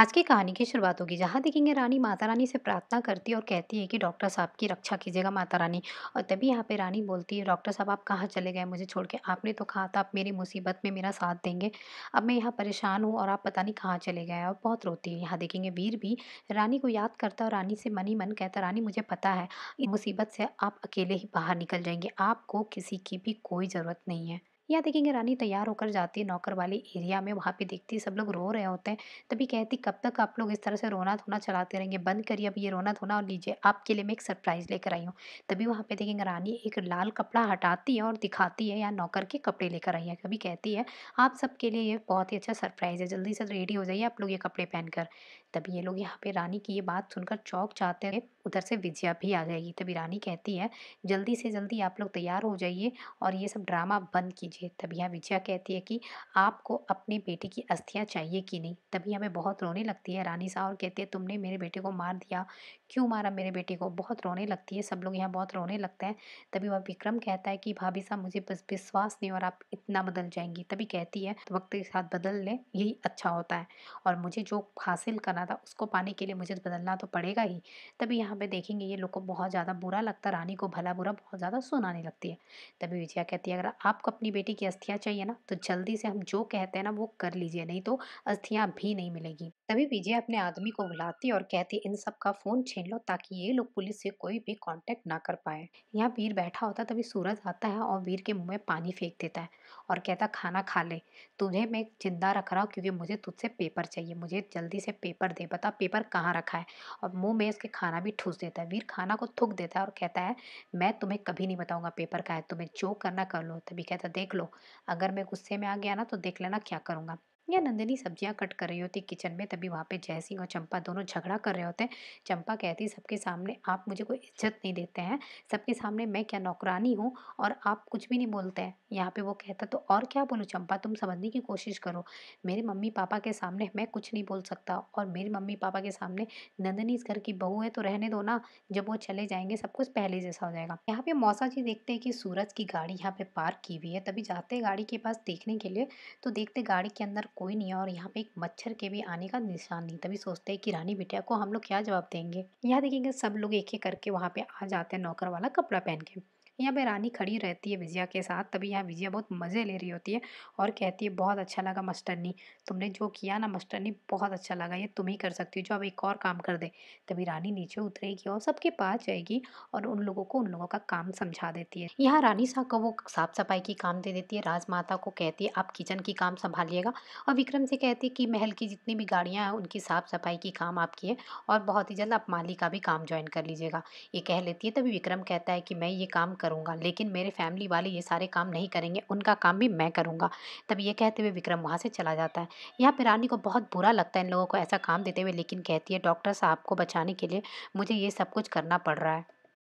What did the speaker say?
आज की कहानी की शुरुआत होगी जहाँ देखेंगे रानी माता रानी से प्रार्थना करती है और कहती है कि डॉक्टर साहब की रक्षा कीजिएगा माता रानी और तभी यहाँ पे रानी बोलती है डॉक्टर साहब आप कहाँ चले गए मुझे छोड़ के आपने तो कहा था आप मेरी मुसीबत में मेरा साथ देंगे अब मैं यहाँ परेशान हूँ और आप पता नहीं कहाँ चले गए और बहुत रोती है यहाँ देखेंगे वीर भी रानी को याद करता और रानी से मन ही मन कहता रानी मुझे पता है मुसीबत से आप अकेले ही बाहर निकल जाएंगे आपको किसी की भी कोई ज़रूरत नहीं है या देखेंगे रानी तैयार होकर जाती है नौकर वाले एरिया में वहाँ पे देखती है सब लोग रो रहे होते हैं तभी कहती कब तक आप लोग इस तरह से रोना धोना चलाते रहेंगे बंद करिए अब ये रोना धोना और लीजिए आपके लिए मैं एक सरप्राइज़ लेकर आई हूँ तभी वहाँ पे देखेंगे रानी एक लाल कपड़ा हटाती है और दिखाती है या नौकर के कपड़े लेकर आई है कभी कहती है आप सबके लिए ये बहुत ही अच्छा सरप्राइज़ है जल्दी से रेडी हो जाइए आप लोग ये कपड़े पहनकर तभी ये लोग यहाँ पे रानी की ये बात सुनकर चौक जाते हैं उधर से विजया भी आ जाएगी तभी रानी कहती है जल्दी से जल्दी आप लोग तैयार हो जाइए और ये सब ड्रामा बंद कीजिए तभी यहाँ विजया कहती है कि आपको अपने बेटे की अस्थियाँ चाहिए कि नहीं तभी हमें बहुत रोने लगती है रानी साहब और कहती है तुमने मेरे बेटे को मार दिया क्यों मारा मेरे बेटे को बहुत रोने लगती है सब लोग यहाँ बहुत रोने लगते हैं तभी वह विक्रम कहता है कि भाभी साहब मुझे बस विश्वास नहीं और आप इतना बदल जाएंगी तभी कहती है तो वक्त के साथ बदल लें यही अच्छा होता है और मुझे जो हासिल करना था उसको पाने के लिए मुझे बदलना तो पड़ेगा ही तभी यहाँ यहाँ पे देखेंगे ये लोग को बहुत ज़्यादा बुरा लगता रानी को भला बुरा बहुत ज़्यादा सुनाने लगती है तभी विजया कहती है अगर आपको अपनी बेटी की अस्थियाँ चाहिए ना तो जल्दी से हम जो कहते हैं ना वो कर लीजिए नहीं तो अस्थियाँ भी नहीं मिलेगी तभी विजय अपने आदमी को बुलाती और कहती इन सब का फ़ोन छीन लो ताकि ये लोग पुलिस से कोई भी कांटेक्ट ना कर पाए यहाँ वीर बैठा होता तभी सूरज आता है और वीर के मुंह में पानी फेंक देता है और कहता खाना खा ले तुझे मैं जिंदा रख रहा हूँ क्योंकि मुझे तुझसे पेपर चाहिए मुझे जल्दी से पेपर दे बता पेपर कहाँ रखा है और मुँह में उसके खाना भी ठूस देता है वीर खाना को थूक देता है और कहता है मैं तुम्हें कभी नहीं बताऊंगा पेपर का है तुम्हें जो करना कर लो तभी कहता देख लो अगर मैं गुस्से में आ गया ना तो देख लेना क्या करूँगा या नंदिनी सब्जियां कट कर रही होती किचन में तभी वहाँ पे जयसिंह और चंपा दोनों झगड़ा कर रहे होते हैं चंपा कहती सबके सामने आप मुझे कोई इज्जत नहीं देते हैं सबके सामने मैं क्या नौकरानी हूँ और आप कुछ भी नहीं बोलते हैं यहाँ पे वो कहता तो और क्या बोलो चंपा तुम समझने की कोशिश करो मेरे मम्मी पापा के सामने मैं कुछ नहीं बोल सकता और मेरे मम्मी पापा के सामने नंदनी इस घर की बहू है तो रहने दो ना जब वो चले जाएंगे सब कुछ पहले जैसा हो जाएगा यहाँ पे मौसा जी देखते हैं कि सूरज की गाड़ी यहाँ पे पार्क की हुई है तभी जाते हैं गाड़ी के पास देखने के लिए तो देखते गाड़ी के अंदर कोई नहीं है और यहाँ पे एक मच्छर के भी आने का निशान नहीं तभी सोचते हैं कि रानी बिटिया को हम लोग क्या जवाब देंगे यहाँ देखेंगे सब लोग एक एक करके वहाँ पे आ जाते हैं नौकर वाला कपड़ा पहन के यहाँ पे रानी खड़ी रहती है विजया के साथ तभी यहाँ विजया बहुत मज़े ले रही होती है और कहती है बहुत अच्छा लगा मस्टरनी तुमने जो किया ना मस्टरनी बहुत अच्छा लगा ये तुम ही कर सकती हो जो अब एक और काम कर दे तभी रानी नीचे उतरेगी और सबके पास जाएगी और उन लोगों को उन लोगों का काम समझा देती है यहाँ रानी साह को वो साफ सफाई की काम दे देती है राजमाता को कहती है आप किचन की काम संभालिएगा और विक्रम से कहती है कि महल की जितनी भी गाड़ियाँ हैं उनकी साफ सफाई की काम आपकी है और बहुत ही जल्द आप माली का भी काम ज्वाइन कर लीजिएगा ये कह लेती है तभी विक्रम कहता है कि मैं ये काम कर करूँगा लेकिन मेरे फैमिली वाले ये सारे काम नहीं करेंगे उनका काम भी मैं करूँगा तब ये कहते हुए विक्रम वहाँ से चला जाता है यहाँ पे रानी को बहुत बुरा लगता है इन लोगों को ऐसा काम देते हुए लेकिन कहती है डॉक्टर साहब को बचाने के लिए मुझे ये सब कुछ करना पड़ रहा है